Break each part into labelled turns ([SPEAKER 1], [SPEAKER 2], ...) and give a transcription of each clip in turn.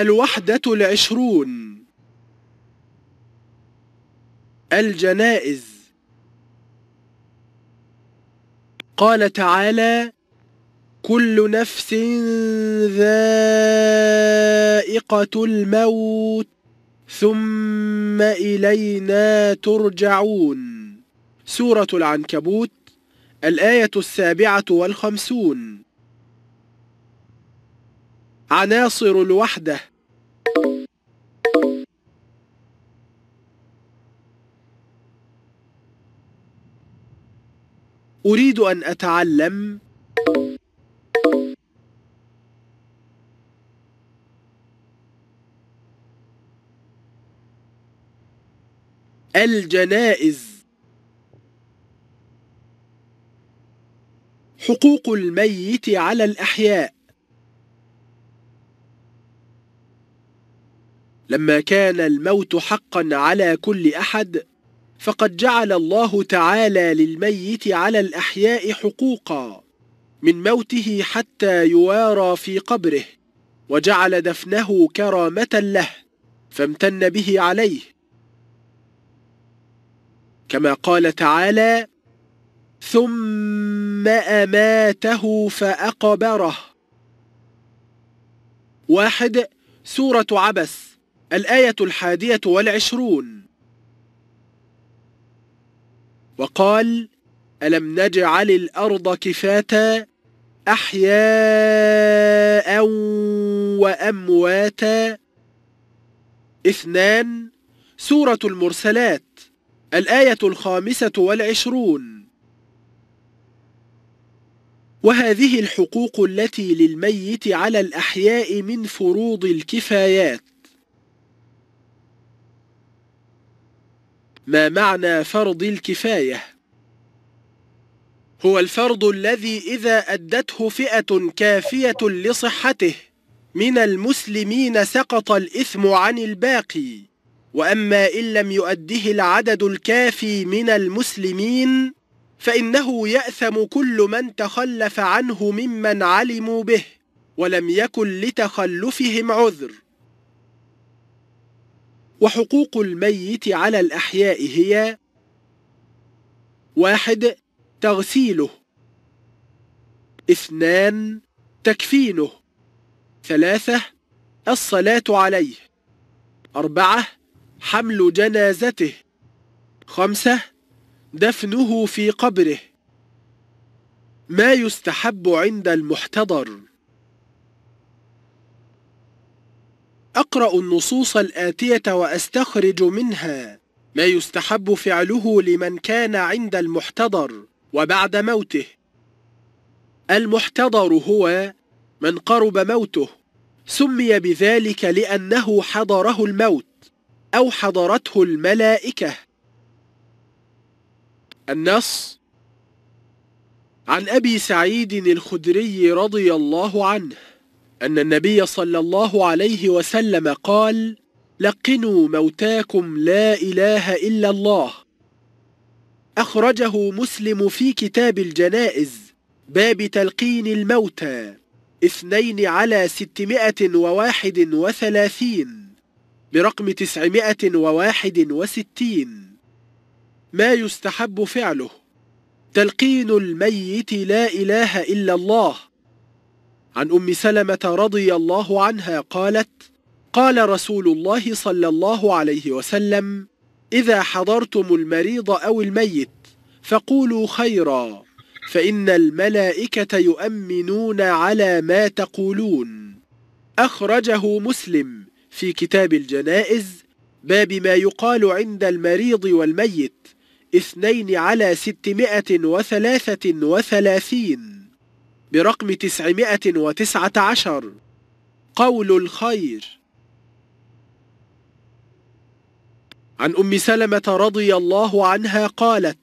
[SPEAKER 1] الوحدة العشرون الجنائز قال تعالى كل نفس ذائقة الموت ثم إلينا ترجعون سورة العنكبوت الآية السابعة والخمسون عناصر الوحدة أريد أن أتعلم الجنائز حقوق الميت على الأحياء لما كان الموت حقا على كل احد فقد جعل الله تعالى للميت على الاحياء حقوقا من موته حتى يوارى في قبره وجعل دفنه كرامه له فامتن به عليه كما قال تعالى ثم اماته فاقبره واحد سوره عبس الآية الحادية والعشرون وقال ألم نجعل الأرض كفاتا أحياء وأمواتا اثنان سورة المرسلات الآية الخامسة والعشرون وهذه الحقوق التي للميت على الأحياء من فروض الكفايات ما معنى فرض الكفاية هو الفرض الذي إذا أدته فئة كافية لصحته من المسلمين سقط الإثم عن الباقي وأما إن لم يؤده العدد الكافي من المسلمين فإنه يأثم كل من تخلف عنه ممن علموا به ولم يكن لتخلفهم عذر وحقوق الميت على الأحياء هي واحد تغسيله اثنان تكفينه ثلاثة الصلاة عليه أربعة حمل جنازته خمسة دفنه في قبره ما يستحب عند المحتضر أقرأ النصوص الآتية وأستخرج منها ما يستحب فعله لمن كان عند المحتضر وبعد موته المحتضر هو من قرب موته سمي بذلك لأنه حضره الموت أو حضرته الملائكة النص عن أبي سعيد الخدري رضي الله عنه أن النبي صلى الله عليه وسلم قال لقنوا موتاكم لا إله إلا الله أخرجه مسلم في كتاب الجنائز باب تلقين الموتى اثنين على ستمائة وواحد وثلاثين برقم تسعمائة وواحد وستين ما يستحب فعله تلقين الميت لا إله إلا الله عن أم سلمة رضي الله عنها قالت قال رسول الله صلى الله عليه وسلم إذا حضرتم المريض أو الميت فقولوا خيرا فإن الملائكة يؤمنون على ما تقولون أخرجه مسلم في كتاب الجنائز باب ما يقال عند المريض والميت اثنين على ستمائة وثلاثة وثلاثين برقم تسعمائة وتسعة عشر قول الخير عن أم سلمة رضي الله عنها قالت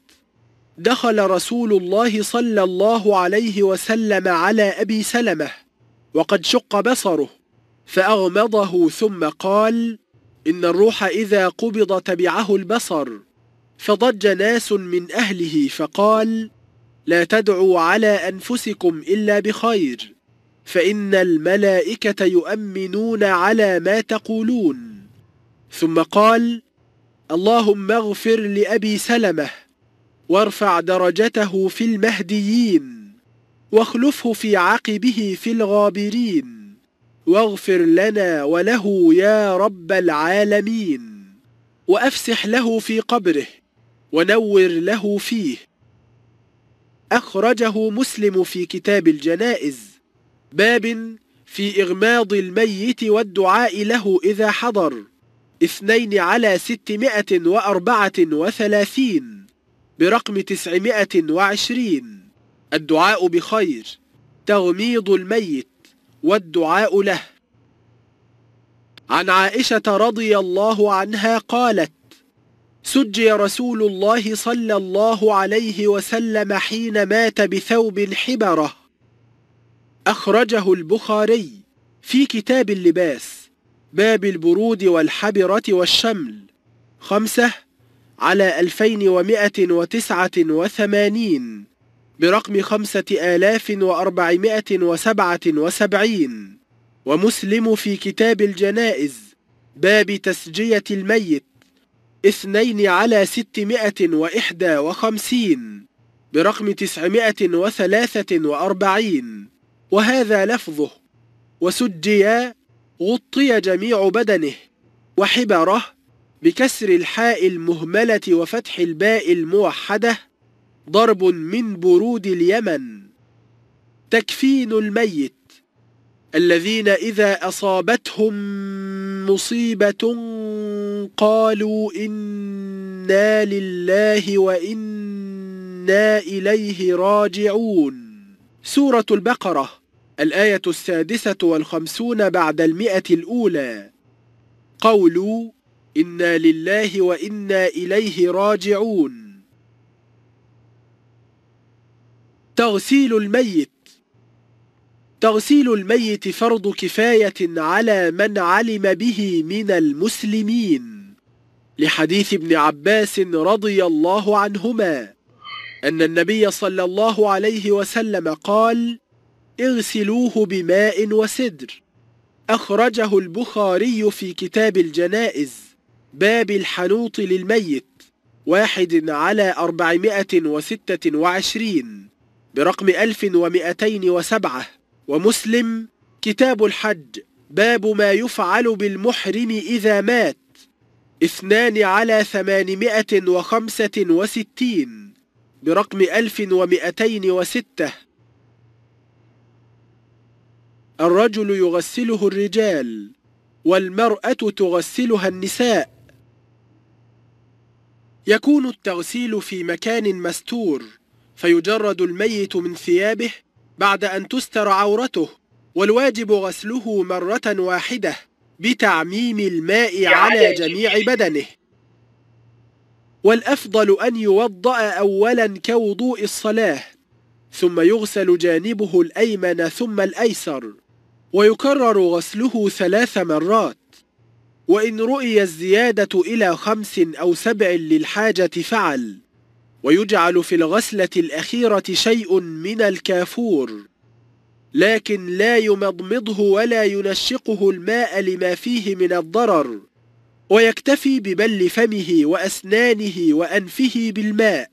[SPEAKER 1] دخل رسول الله صلى الله عليه وسلم على أبي سلمة وقد شق بصره فأغمضه ثم قال إن الروح إذا قبض تبعه البصر فضج ناس من أهله فقال لا تدعوا على أنفسكم إلا بخير فإن الملائكة يؤمنون على ما تقولون ثم قال اللهم اغفر لأبي سلمة وارفع درجته في المهديين واخلفه في عقبه في الغابرين واغفر لنا وله يا رب العالمين وأفسح له في قبره ونور له فيه أخرجه مسلم في كتاب الجنائز باب في إغماض الميت والدعاء له إذا حضر اثنين على ستمائة وأربعة وثلاثين برقم تسعمائة وعشرين الدعاء بخير تغميض الميت والدعاء له عن عائشة رضي الله عنها قالت سجي رسول الله صلى الله عليه وسلم حين مات بثوب حبرة أخرجه البخاري في كتاب اللباس باب البرود والحبرة والشمل خمسة على ألفين ومائة وتسعة وثمانين برقم خمسة آلاف وأربعمائة وسبعة وسبعين ومسلم في كتاب الجنائز باب تسجية الميت اثنين على ستمائة وإحدى وخمسين برقم تسعمائة وثلاثة وأربعين وهذا لفظه وسجي غطي جميع بدنه وحبره بكسر الحاء المهملة وفتح الباء الموحدة ضرب من برود اليمن تكفين الميت الذين إذا أصابتهم مصيبة قالوا إنا لله وإنا إليه راجعون سورة البقرة الآية السادسة والخمسون بعد المئة الأولى قولوا إنا لله وإنا إليه راجعون تغسيل الميت تغسيل الميت فرض كفاية على من علم به من المسلمين لحديث ابن عباس رضي الله عنهما أن النبي صلى الله عليه وسلم قال اغسلوه بماء وسدر أخرجه البخاري في كتاب الجنائز باب الحنوط للميت واحد على أربعمائة وستة وعشرين برقم ألف ومئتين وسبعة ومسلم كتاب الحج باب ما يفعل بالمحرم إذا مات اثنان على ثمانمائة وخمسة وستين برقم ألف ومئتين وستة الرجل يغسله الرجال والمرأة تغسلها النساء يكون التغسيل في مكان مستور فيجرد الميت من ثيابه بعد أن تستر عورته والواجب غسله مرة واحدة بتعميم الماء على جميع بدنه والأفضل أن يوضأ أولا كوضوء الصلاة ثم يغسل جانبه الأيمن ثم الأيسر ويكرر غسله ثلاث مرات وإن رؤي الزيادة إلى خمس أو سبع للحاجة فعل ويجعل في الغسلة الأخيرة شيء من الكافور لكن لا يمضمضه ولا ينشقه الماء لما فيه من الضرر ويكتفي ببل فمه وأسنانه وأنفه بالماء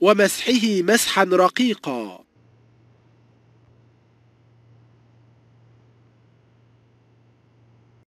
[SPEAKER 1] ومسحه مسحا رقيقا